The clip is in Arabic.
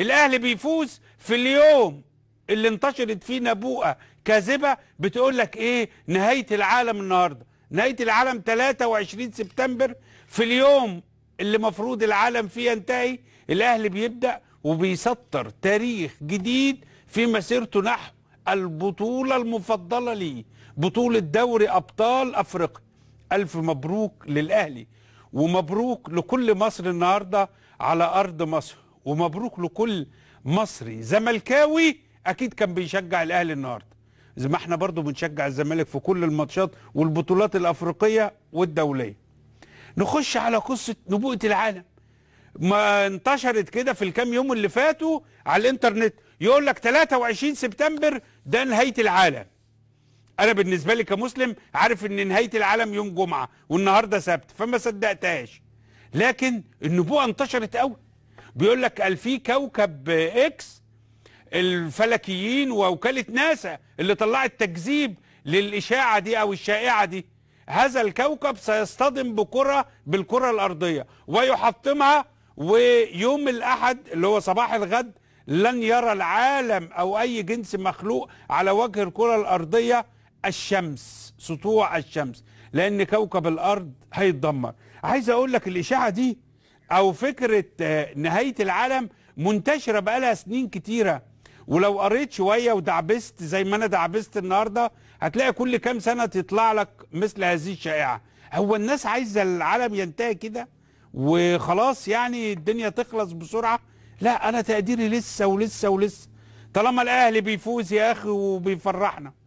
الاهلي بيفوز في اليوم اللي انتشرت فيه نبوءه كاذبه بتقول لك ايه نهايه العالم النهارده نهايه العالم 23 سبتمبر في اليوم اللي مفروض العالم فيه ينتهي الاهلي بيبدا وبيسطر تاريخ جديد في مسيرته نحو البطوله المفضله ليه بطوله دوري ابطال افريقيا الف مبروك للاهلي ومبروك لكل مصر النهارده على ارض مصر ومبروك لكل مصري زملكاوي اكيد كان بيشجع الاهلي النهارده زي ما احنا برضو بنشجع الزمالك في كل الماتشات والبطولات الافريقيه والدوليه نخش على قصه نبوءه العالم ما انتشرت كده في الكام يوم اللي فاتوا على الانترنت يقول لك 23 سبتمبر ده نهايه العالم انا بالنسبه لي كمسلم عارف ان نهايه العالم يوم جمعه والنهارده سبت فما صدقتهاش لكن النبوءه انتشرت قوي بيقول لك قال في كوكب اكس الفلكيين ووكاله ناسا اللي طلعت تكذيب للاشاعه دي او الشائعه دي هذا الكوكب سيصطدم بكره بالكره الارضيه ويحطمها ويوم الاحد اللي هو صباح الغد لن يرى العالم او اي جنس مخلوق على وجه الكره الارضيه الشمس سطوع الشمس لان كوكب الارض هيتدمر عايز اقول لك الاشاعه دي او فكره آه، نهايه العالم منتشره بقالها سنين كتيره ولو قريت شويه ودعبست زي ما انا دعبست النهارده هتلاقي كل كام سنه تطلع لك مثل هذه الشائعه هو الناس عايزه العالم ينتهي كده وخلاص يعني الدنيا تخلص بسرعه لا انا تقديري لسه ولسه ولسه طالما الاهلي بيفوز يا اخي وبيفرحنا